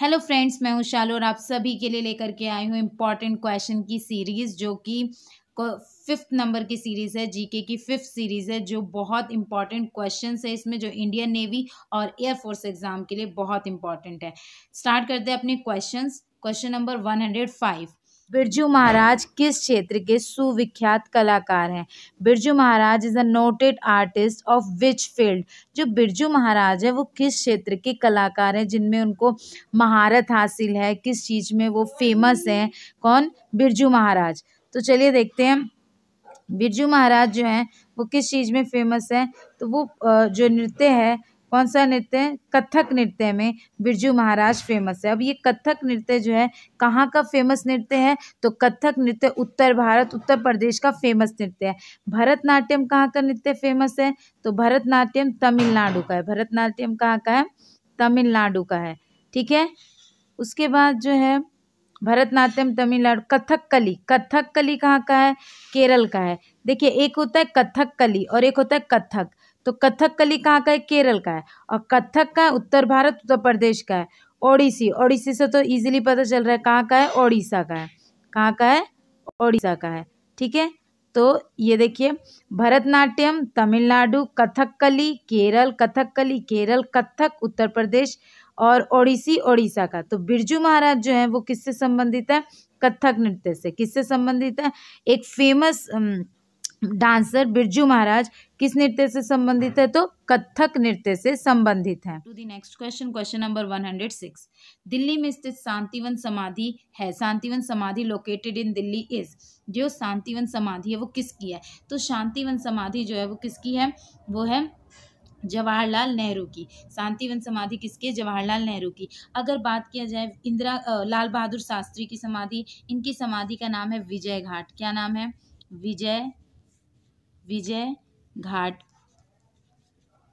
hello friends मैं हूं शालू और आप सभी के लिए लेकर के आई हूं इम्पॉर्टेंट क्वेश्चन की सीरीज़ जो कि फिफ्थ नंबर की सीरीज़ है जीके की फिफ्थ सीरीज़ है जो बहुत इंपॉर्टेंट क्वेश्चन है इसमें जो इंडियन नेवी और एयरफोर्स एग्ज़ाम के लिए बहुत इंपॉर्टेंट है स्टार्ट करते हैं अपने question question number one hundred five Birju Maharaj किस क्षेत्र के सुविख्यात कलाकार हैं Birju Maharaj is a noted artist of which field जो बिरजू महाराज है वो किस क्षेत्र के कलाकार हैं जिनमें उनको महारत हासिल है किस चीज़ में वो फेमस हैं कौन बिरजू महाराज तो चलिए देखते हैं बिरजू महाराज जो हैं वो किस चीज़ में फेमस हैं तो वो जो नृत्य है कौन सा नृत्य है कथक नृत्य में बिरजू महाराज फेमस है अब ये कथक नृत्य जो है कहाँ का फेमस नृत्य है तो कथक नृत्य उत्तर भारत उत्तर प्रदेश का फेमस नृत्य है भरतनाट्यम कहाँ का नृत्य फेमस है तो भरतनाट्यम तमिलनाडु का है भरतनाट्यम कहाँ का है तमिलनाडु का है ठीक है उसके बाद जो है भरतनाट्यम तमिलनाडु कथकली कथकली कहाँ का है केरल का है देखिए एक होता है कथकली और एक होता है कथक तो कथक कली कहाँ का है केरल का है और कथक का उत्तर भारत उत्तर प्रदेश का है ओडिसी ओडिसी से तो इजीली पता चल रहा है कहाँ का है ओडिशा का है कहाँ का है ओडिशा का है ठीक है तो ये देखिए भरतनाट्यम तमिलनाडु कथकली केरल कथकली केरल कथक उत्तर प्रदेश और ओडिसी ओडिशा का तो बिरजू महाराज जो है वो किससे संबंधित है कथक नृत्य से किससे संबंधित है एक फेमस डांसर बिरजू महाराज किस नृत्य से संबंधित है तो कथक नृत्य से संबंधित है to the next question question number 106 Delhi में स्थित शांतिवन समाधि है शांतिवन समाधि लोकेटेड इन दिल्ली इज जो शांतिवन समाधि है वो किसकी है तो शांतिवन समाधि जो है वो किसकी है वो है जवाहरलाल नेहरू की शांतिवन समाधि किसकी जवाहरलाल नेहरू की अगर बात किया जाए इंदिरा लाल बहादुर शास्त्री की समाधि इनकी समाधि का नाम है विजय घाट क्या नाम है विजय विजय घाट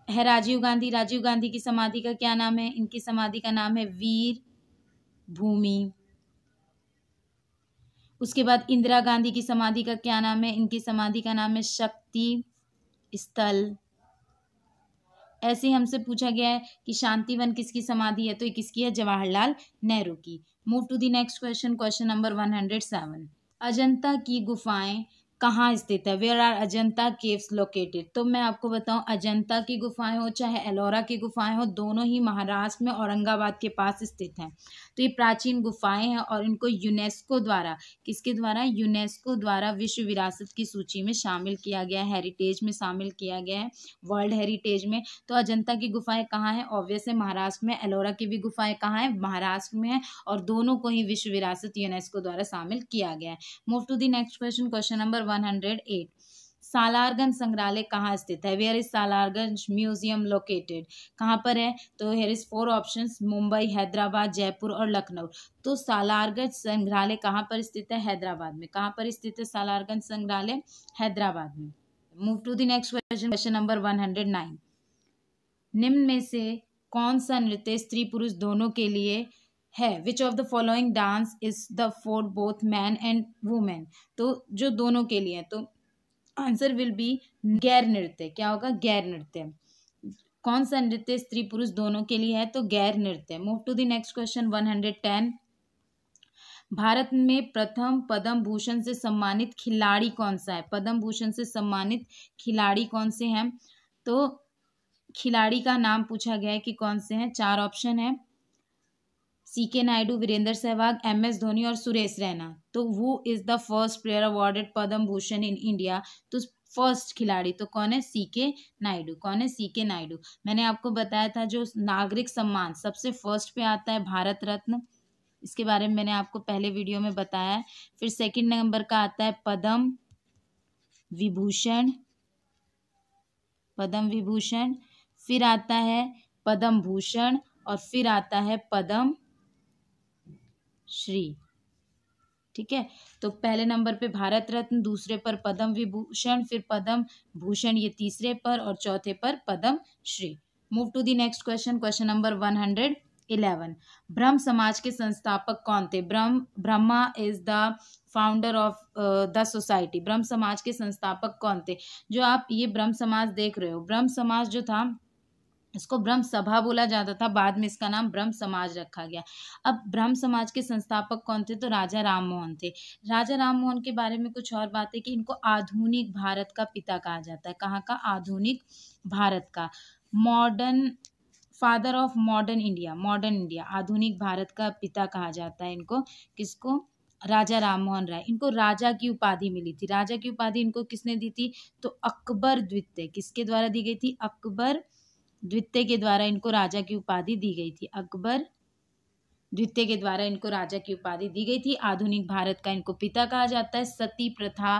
है राजीव गांधी राजीव गांधी की समाधि का क्या नाम है इनकी समाधि का नाम है वीर भूमि उसके बाद इंदिरा गांधी की समाधि का क्या नाम है इनकी समाधि का नाम है शक्ति स्थल ऐसे हमसे पूछा गया है कि शांतिवन किसकी समाधि है तो ये किसकी है जवाहरलाल नेहरू की move to the next question question number one hundred seven Ajanta की गुफाएं कहाँ स्थित है where are Ajanta caves located तो मैं आपको बताऊँ अजंता की गुफाएं हो चाहे एलोरा की गुफाएं हो दोनों ही महाराष्ट्र में औरंगाबाद के पास स्थित हैं तो ये प्राचीन गुफाएं हैं और इनको यूनेस्को द्वारा किसके द्वारा यूनेस्को द्वारा विश्व विरासत की सूची में शामिल किया गया है हेरिटेज में शामिल किया गया है वर्ल्ड हेरिटेज में तो अजंता की गुफाएँ कहाँ हैं ऑब्वियस है महाराष्ट्र में एलोरा की भी गुफाएँ कहाँ हैं महाराष्ट्र में है और दोनों को ही विश्व विरासत यूनेस्को द्वारा शामिल किया गया है move to the next question question number 108 Salarganj संग्रहालय कहाँ स्थित है where is Salarganj museum located कहाँ पर है तो here is four option Mumbai Hyderabad Jaipur और लखनऊ तो सालारगंज संग्रहालय कहाँ पर स्थित है हैदराबाद में कहाँ पर स्थित है सालारगंज संग्रहालय हैदराबाद में move to the next question question number one hundred nine निम्न में से कौन सा नृत्य स्त्री पुरुष दोनों के लिए है which of the following dance is the for both man and women तो जो दोनों के लिए तो आंसर विल बी गैर नृत्य क्या होगा गैर नृत्य कौन सा नृत्य स्त्री पुरुष दोनों के लिए है तो गैर नृत्य move to the next question one hundred ten Bharat में प्रथम पद्म भूषण से सम्मानित खिलाड़ी कौन सा है पद्म भूषण से सम्मानित खिलाड़ी कौन से हैं तो खिलाड़ी का नाम पूछा गया है कि कौन से हैं चार ऑप्शन है C K Nayudu Virender Sehwag M S Dhoni और सुरेश रैना तो who is the first player awarded Padma Bhushan in India तो फर्स्ट खिलाड़ी तो कौन है सी के नायडू कौन है सी के नायडू मैंने आपको बताया था जो नागरिक सम्मान सबसे फर्स्ट पे आता है भारत रत्न इसके बारे में मैंने आपको पहले वीडियो में बताया है फिर सेकंड नंबर का आता है पद्म विभूषण पद्म विभूषण फिर आता है पद्म भूषण और फिर आता है पद्म श्री ठीक है तो पहले नंबर पे भारत रत्न दूसरे पर पद्म विभूषण फिर पद्म भूषण ये तीसरे पर और चौथे पर Padma Shri move to the next question question number one hundred eleven Brahmo Samaj के संस्थापक कौन थे Brahmo Brahma is the founder of the society Brahmo Samaj के संस्थापक कौन थे जो आप ये ब्रह्म समाज देख रहे हो ब्रह्म समाज जो था इसको ब्रह्म सभा बोला जाता था बाद में इसका नाम ब्रह्म समाज रखा गया अब ब्रह्म समाज के संस्थापक कौन थे तो राजा राम मोहन थे राजा राम मोहन के बारे में कुछ और बात है कि इनको आधुनिक भारत का पिता कहा जाता है कहाँ का आधुनिक भारत का modern father of modern India modern India आधुनिक भारत का पिता कहा जाता है इनको किसको राजा राम मोहन राय इनको राजा की उपाधि मिली थी राजा की उपाधि इनको किसने दी थी तो अकबर द्वितीय किसके द्वारा दी गई थी अकबर द्वितीय के द्वारा इनको राजा की उपाधि दी गई थी अकबर द्वितीय के द्वारा इनको राजा की उपाधि दी गई थी आधुनिक भारत का इनको पिता कहा जाता है सती प्रथा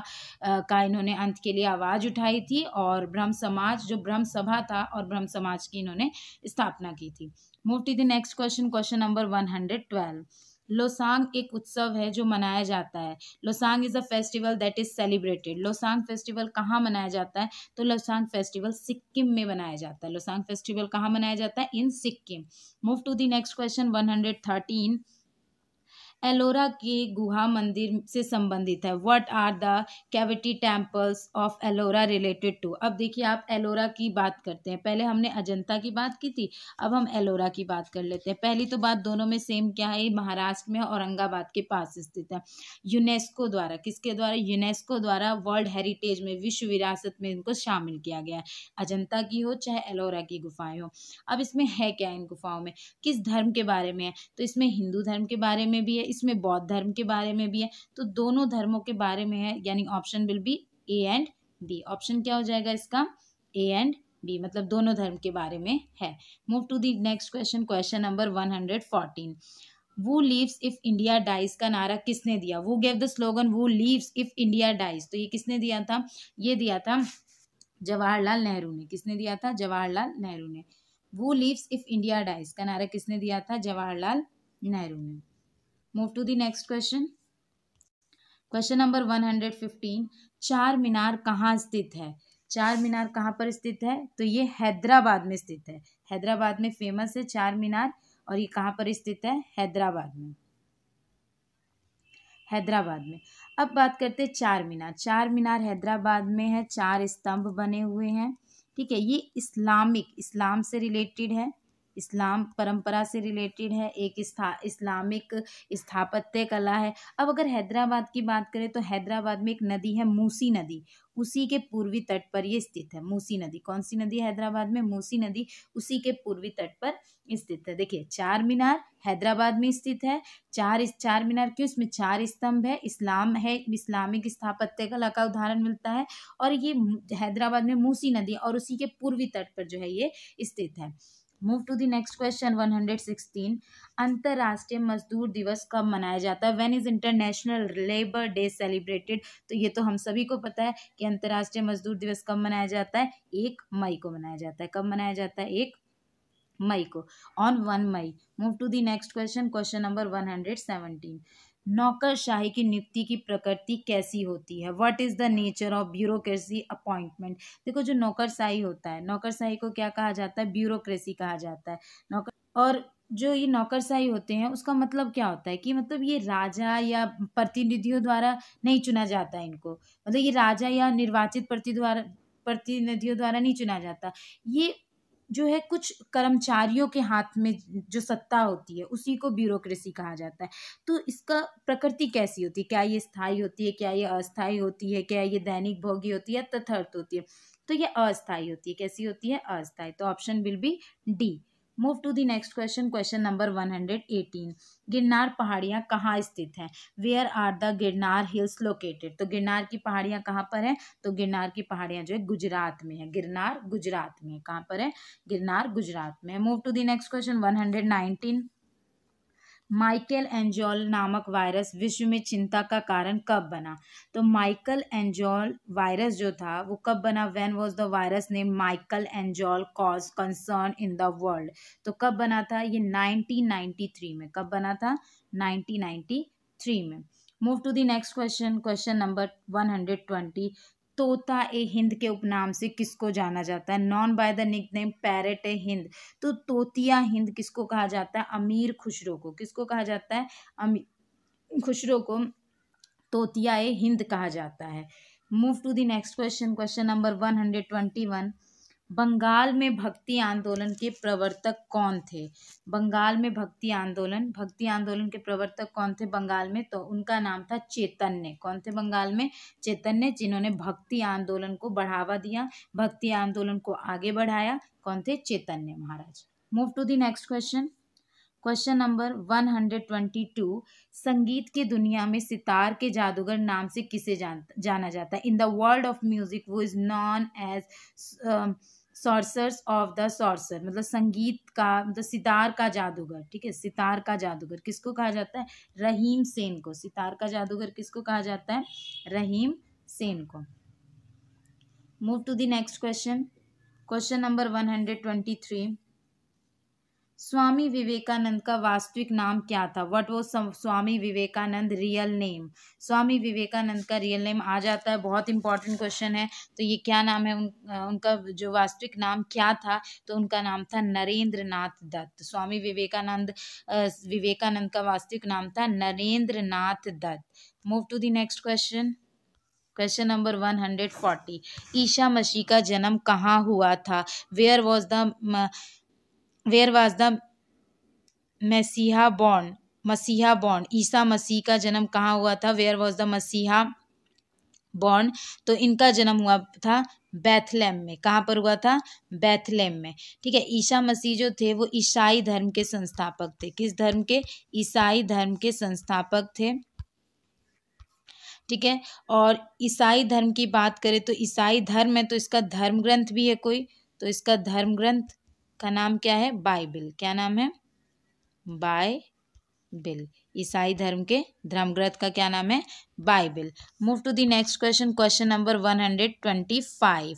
का इन्होंने अंत के लिए आवाज़ उठाई थी और ब्रह्म समाज जो ब्रह्म सभा था और ब्रह्म समाज की इन्होंने स्थापना की थी move to the next question question number one hundred twelve Losoong एक उत्सव है जो मनाया जाता है Losoong is a festival that is celebrated Losoong festival कहाँ मनाया जाता है तो लोसांग फेस्टिवल सिक्किम में मनाया जाता है लोसांग फेस्टिवल कहाँ मनाया जाता है in Sikkim move to the next question one hundred thirteen Ellora की गुहा मंदिर से संबंधित है what are the cavity temples of Ellora related to अब देखिए आप एलोरा की बात करते हैं पहले हमने अजंता की बात की थी अब हम एलोरा की बात कर लेते हैं पहली तो बात दोनों में सेम क्या है महाराष्ट्र में औरंगाबाद के पास स्थित है यूनेस्को द्वारा किसके द्वारा यूनेस्को द्वारा वर्ल्ड हेरिटेज में विश्व विरासत में इनको शामिल किया गया है अजंता की हो चाहे एलोरा की गुफाएं हो अब इसमें है क्या इन गुफाओं में किस धर्म के बारे में है तो इसमें हिंदू धर्म के बारे में भी है इसमें बौद्ध धर्म के बारे में भी है तो दोनों धर्मों के बारे में है यानी option will be A and B option क्या हो जाएगा इसका ए एंड बी मतलब दोनों धर्म के बारे में है move to the next question question number one hundred fourteen who lives if India dies का नारा किसने दिया who gave the slogan who lives if India dies तो ये किसने दिया था ये दिया था जवाहरलाल नेहरू ने किसने दिया था जवाहरलाल नेहरू ने वो लीव्स इफ इंडिया डाइज का नारा किसने दिया था जवाहरलाल नेहरू ने move to the next question question number one hundred fifteen Charminar कहाँ स्थित है चार मीनार कहाँ पर स्थित है तो ये हैदराबाद में स्थित है हैदराबाद में फेमस है चार मीनार और ये कहाँ पर स्थित है हैदराबाद में हैदराबाद में अब बात करते हैं चार मीनार चार मीनार हैदराबाद में है चार स्तंभ बने हुए हैं ठीक है ये इस्लामिक इस्लाम से रिलेटेड है इस्लाम परंपरा से रिलेटेड है एक स्था इस्लामिक स्थापत्य कला है अब अगर हैदराबाद की बात करें तो हैदराबाद में एक नदी है मूसी नदी उसी के पूर्वी तट पर ये स्थित है मूसी नदी कौन सी नदी हैदराबाद में मूसी नदी उसी के पूर्वी तट पर स्थित है देखिए चार मीनार हैदराबाद में स्थित है चार इस चार मीनार क्यों इसमें चार स्तंभ है इस्लाम है इस्लामिक स्थापत्य कला का उदाहरण मिलता है और ये हैदराबाद में मूसी नदी और उसी के पूर्वी तट पर जो है ये स्थित है move to the next question one hundred sixteen अंतर्राष्ट्रीय मजदूर दिवस कब मनाया जाता है when is international labour day celebrated तो ये तो हम सभी को पता है कि अंतर्राष्ट्रीय मजदूर दिवस कब मनाया जाता है एक मई को मनाया जाता है कब मनाया जाता है एक मई को on one May move to the next question question number one hundred seventeen नौकरशाही की नियुक्ति की प्रकृति कैसी होती है what is the nature of bureaucracy appointment देखो जो नौकरशाही होता है नौकरशाही को क्या कहा जाता है ब्यूरोक्रेसी कहा जाता है नौकर और जो ये नौकरशाही होते हैं उसका मतलब क्या होता है कि मतलब ये राजा या प्रतिनिधियों द्वारा नहीं चुना जाता है इनको मतलब ये राजा या निर्वाचित प्रति द्वारा प्रतिनिधियों द्वारा नहीं चुना जाता ये जो है कुछ कर्मचारियों के हाथ में जो सत्ता होती है उसी को ब्यूरोक्रेसी कहा जाता है तो इसका प्रकृति कैसी होती है क्या ये स्थायी होती है क्या ये अस्थायी होती है क्या ये दैनिक भोगी होती है तथर्थ होती है तो ये अस्थायी होती है कैसी होती है अस्थायी तो option will be D move to the next question question number one hundred eighteen Girnar पहाड़ियाँ कहाँ स्थित हैं where are the Girnar hills located तो गिरनार की पहाड़ियाँ कहाँ पर हैं तो गिरनार की पहाड़ियाँ जो है गुजरात में है गिरनार गुजरात में है कहाँ पर है गिरनार गुजरात में move to the next question one hundred nineteen Michelangelo नामक वायरस विश्व में चिंता का कारण कब बना तो माइकल एंजॉल वायरस जो था वो कब बना व्हेन वाज द वायरस ने Michelangelo cause concern in the world तो कब बना था ये 1993 में कब बना था 1993 में move to the next question question number 120 तोता ए हिंद के उपनाम से किसको जाना जाता है known by the nickname parrot ए हिंद तो तोतिया हिंद किसको कहा जाता है अमीर खुशरो को किसको कहा जाता है अमीर खुशरो को तोतिया ए हिंद कहा जाता है move to the next question question number one hundred twenty one Bengal में भक्ति आंदोलन के प्रवर्तक कौन थे बंगाल में भक्ति आंदोलन भक्ति आंदोलन के प्रवर्तक कौन थे बंगाल में तो उनका नाम था चैतन्य कौन थे बंगाल में चैतन्य जिन्होंने भक्ति आंदोलन को बढ़ावा दिया भक्ति आंदोलन को आगे बढ़ाया कौन थे Chaitanya Maharaj move to the next question question number one hundred twenty two संगीत की दुनिया में सितार के जादूगर नाम से किसे जान जाना जाता है in the world of music who is known as sorcerers of the sorcerer मतलब संगीत का मतलब सितार का जादूगर ठीक है सितार का जादूगर किसको कहा जाता है रहीम सेन को सितार का जादूगर किसको कहा जाता है रहीम सेन को move to the next question question number one hundred twenty three Swami Vivekananda का वास्तविक नाम क्या था what was Swami Vivekananda real name Swami Vivekananda का रियल नेम आ जाता है बहुत इंपॉर्टेंट क्वेश्चन है तो ये क्या नाम है उन, उनका जो वास्तविक नाम क्या था तो उनका नाम था नरेंद्र नाथ दत्त स्वामी विवेकानंद विवेकानंद का वास्तविक नाम था Narendra Nath Datta move to the next question question number one hundred forty Isa Masih का जन्म कहाँ हुआ था where was the where was the messiah born messiah born Isa Masih का जन्म कहाँ हुआ था where was the messiah born तो इनका जन्म हुआ था बैथलेम में कहाँ पर हुआ था बैथलेम में ठीक है ईसा मसीह जो थे वो ईसाई धर्म के संस्थापक थे किस धर्म के ईसाई धर्म के संस्थापक थे ठीक है और ईसाई धर्म की बात करें तो ईसाई धर्म है तो इसका धर्म ग्रंथ भी है कोई तो इसका धर्म ग्रंथ का नाम क्या है बाइबिल क्या नाम है बाइबिल ईसाई धर्म के धर्म ग्रंथ का क्या नाम है Bible move to the next question question number one hundred twenty five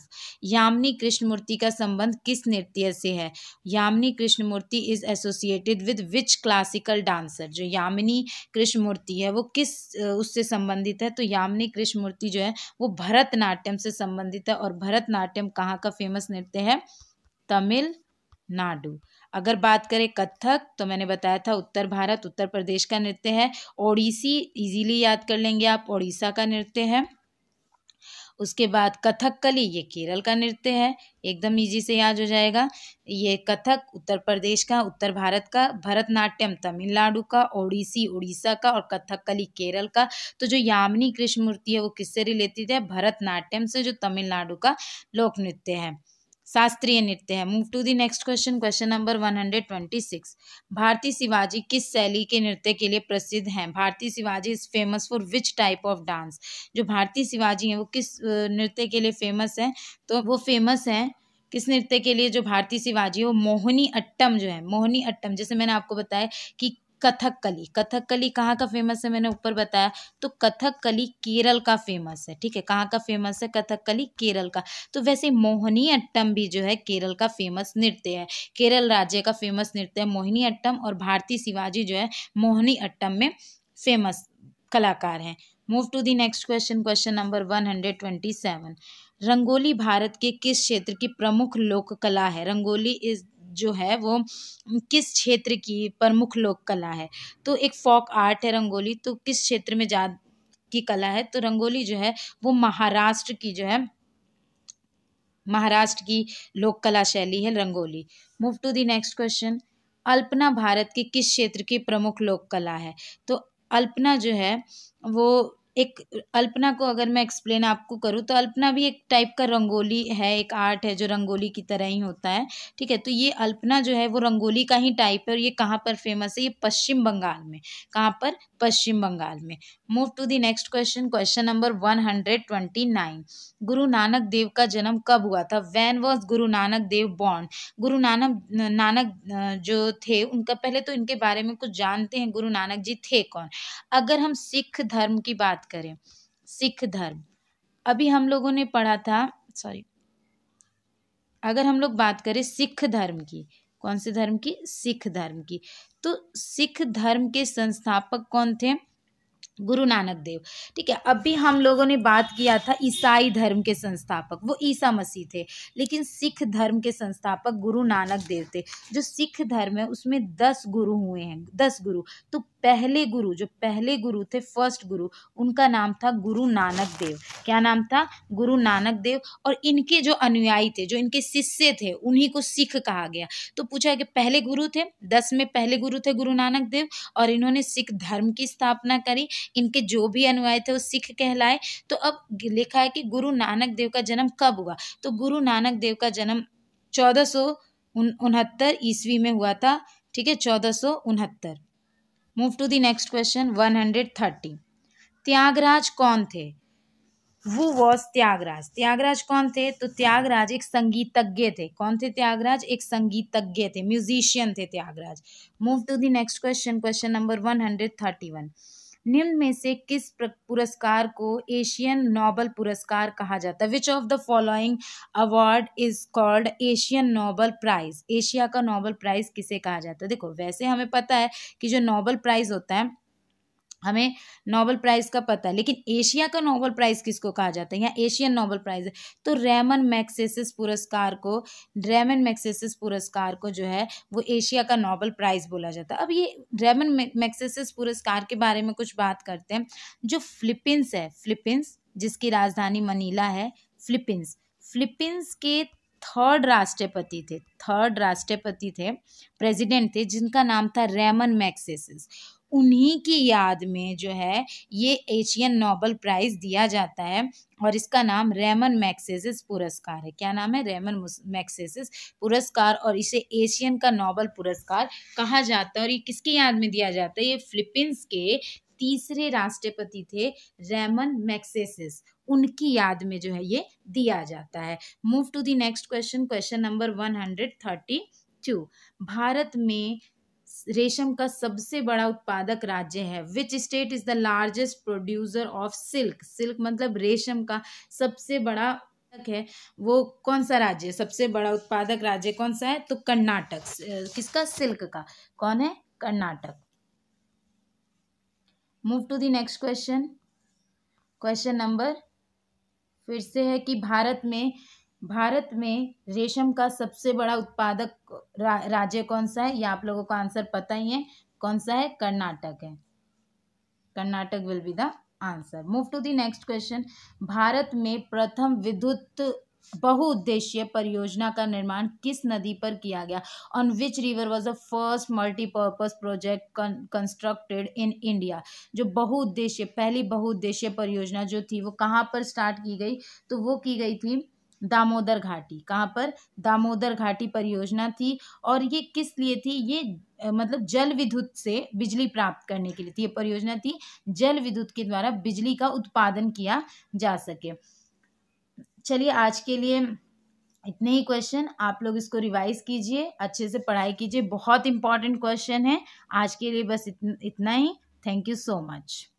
Yamini Krishnamurthy का संबंध किस नृत्य से है Yamini Krishnamurthy is associated with which classical dancer जो यामिनी कृष्णमूर्ति है वो किस उससे संबंधित है तो यामिनी कृष्णमूर्ति जो है वो भरतनाट्यम से संबंधित है और भरतनाट्यम कहाँ का फेमस नृत्य है तमिल नाडु अगर बात करें कथक तो मैंने बताया था उत्तर भारत उत्तर प्रदेश का नृत्य है ओडिसी इजीली याद कर लेंगे आप ओडिशा का नृत्य है उसके बाद कथकली ये केरल का नृत्य है एकदम इजी से याद हो जाएगा ये कथक उत्तर प्रदेश का उत्तर भारत का भरतनाट्यम तमिलनाडु का ओडिसी उड़ीसा का और कथकली केरल का तो जो यामिनी कृष्ण मूर्ति है वो किससे रिलेटेड है भरतनाट्यम से जो तमिलनाडु का लोक नृत्य है शास्त्रीय नृत्य है move to the next question question number one hundred twenty six Bharati Shivaji किस शैली के नृत्य के लिए प्रसिद्ध हैं Bharati Shivaji is famous for which type of dance जो भारतीय शिवाजी हैं वो किस नृत्य के लिए फेमस हैं तो वो फेमस हैं किस नृत्य के लिए जो भारतीय शिवाजी वो मोहनी अट्टम जो है मोहनी अट्टम जैसे मैंने आपको बताया कि कथकली कथकली कहाँ का फेमस है मैंने ऊपर बताया तो कथकली केरल का फेमस है ठीक है कहाँ का फेमस है कथकली केरल का तो वैसे मोहनी अट्टम भी जो है केरल का फेमस नृत्य है केरल राज्य का फेमस नृत्य है मोहिनी अट्टम और भारतीय शिवाजी जो है मोहिनी अट्टम में फेमस कलाकार हैं move to the next question question number one hundred twenty seven rangoli Bharat के किस क्षेत्र की प्रमुख लोक कला है रंगोली इज जो है वो किस क्षेत्र की प्रमुख लोक कला है तो एक फोक आर्ट है रंगोली तो किस क्षेत्र में जा की कला है तो रंगोली जो है वो महाराष्ट्र की जो है महाराष्ट्र की लोक कला शैली है rangoli move to the next question alpana Bharat के किस क्षेत्र की प्रमुख लोक कला है तो अल्पना जो है वो एक अल्पना को अगर मैं एक्सप्लेन आपको करूँ तो अल्पना भी एक टाइप का रंगोली है एक आर्ट है जो रंगोली की तरह ही होता है ठीक है तो ये अल्पना जो है वो रंगोली का ही टाइप है और ये कहाँ पर फेमस है ये पश्चिम बंगाल में कहाँ पर पश्चिम बंगाल में move to the next question question number one hundred twenty nine Guru Nanak देव का जन्म कब हुआ था वैन वॉज गुरु नानक देव बॉन्ड गुरु नानक नानक जो थे उनका पहले तो इनके बारे में कुछ जानते हैं गुरु नानक जी थे कौन अगर हम सिख धर्म की बात बात करें सिख धर्म अभी हम लोगों ने पढ़ा था सॉरी अगर हम लोग बात करें सिख धर्म की कौन से धर्म की सिख धर्म की तो सिख धर्म के संस्थापक कौन थे गुरु नानक देव ठीक है अभी हम लोगों ने बात किया था ईसाई धर्म के संस्थापक वो ईसा मसीह थे लेकिन सिख धर्म के संस्थापक गुरु नानक देव थे जो सिख धर्म है उसमें दस गुरु हुए हैं दस गुरु तो पहले गुरु जो पहले गुरु थे फर्स्ट गुरु उनका नाम था गुरु नानक देव क्या नाम था गुरु नानक देव और इनके जो अनुयायी थे जो इनके शिष्य थे उन्हीं को सिख कहा गया तो पूछा कि पहले गुरु थे दस में पहले गुरु थे गुरु नानक देव और इन्होंने सिख धर्म की स्थापना करी इनके जो भी अनुयायी थे वो सिख कहलाए तो अब लिखा है कि गुरु नानक देव का जन्म कब हुआ तो गुरु नानक देव का जन्म चौदह सौ उनहत्तर ईस्वी में हुआ था ठीक है चौदह सौ उनहत्तर move to the next question one hundred thirty Tyagaraja कौन थे वो वॉज त्यागराज त्यागराज कौन थे तो त्यागराज एक संगीतज्ञ थे कौन थे त्यागराज एक संगीतज्ञ थे म्यूजिशियन थे Tyagaraja move to the next question question number one hundred thirty one निम्न में से किस पुरस्कार को एशियन नोबल पुरस्कार कहा जाता है which of the following award is called Asian Nobel prize Asia का नोबल प्राइज किसे कहा जाता है देखो वैसे हमें पता है कि जो नोबल प्राइज होता है हमें नोबल प्राइज़ का पता है लेकिन एशिया का नोबल प्राइज़ किसको कहा जाता है या एशियन नोबल प्राइज़ तो रेमन मैक्सेसिस पुरस्कार को रेमन मैक्सेसिस पुरस्कार को जो है वो एशिया का नोबल प्राइज़ बोला जाता है अब ये रेमन मैक्सेसिस पुरस्कार के बारे में कुछ बात करते हैं जो फिलिपींस है फिलिपींस जिसकी राजधानी मनीला है फिलिपींस फिलिपींस के थर्ड राष्ट्रपति थे थर्ड राष्ट्रपति थे प्रेसिडेंट थे जिनका नाम था रेमन मैक्सेसिस उन्हीं की याद में जो है ये एशियन नोबल प्राइज़ दिया जाता है और इसका नाम रेमन मैक्सेसिस पुरस्कार है क्या नाम है रेमन मैक्सेसिस पुरस्कार और इसे एशियन का नोबल पुरस्कार कहा जाता है और ये किसकी याद में दिया जाता है ये फिलिपींस के तीसरे राष्ट्रपति थे रेमन मैक्सेसिस उनकी याद में जो है ये दिया जाता है move to the next question question number one hundred thirty two Bharat में रेशम का सबसे बड़ा उत्पादक राज्य है which state is the largest producer of silk silk मतलब रेशम का सबसे बड़ा है वो कौन सा राज्य सबसे बड़ा उत्पादक राज्य कौन सा है तो कर्नाटक किसका सिल्क का कौन है Karnataka move to the next question question number फिर से है कि भारत में भारत में रेशम का सबसे बड़ा उत्पादक रा, राज्य कौन सा है ये आप लोगों को आंसर पता ही है कौन सा है कर्नाटक है Karnataka will be the answer move to the next question Bharat में प्रथम विद्युत बहुउद्देशीय परियोजना का निर्माण किस नदी पर किया गया on which river was the first multipurpose project constructed in India जो बहुउद्देश्य पहली बहुउद्देश्य परियोजना जो थी वो कहाँ पर स्टार्ट की गई तो वो की गई थी दामोदर घाटी कहाँ पर दामोदर घाटी परियोजना थी और ये किस लिए थी ये मतलब जल विद्युत से बिजली प्राप्त करने के लिए थी ये परियोजना थी जल विद्युत के द्वारा बिजली का उत्पादन किया जा सके चलिए आज के लिए इतने ही क्वेश्चन आप लोग इसको रिवाइज कीजिए अच्छे से पढ़ाई कीजिए बहुत इंपॉर्टेंट क्वेश्चन है आज के लिए बस इतना ही थैंक यू सो मच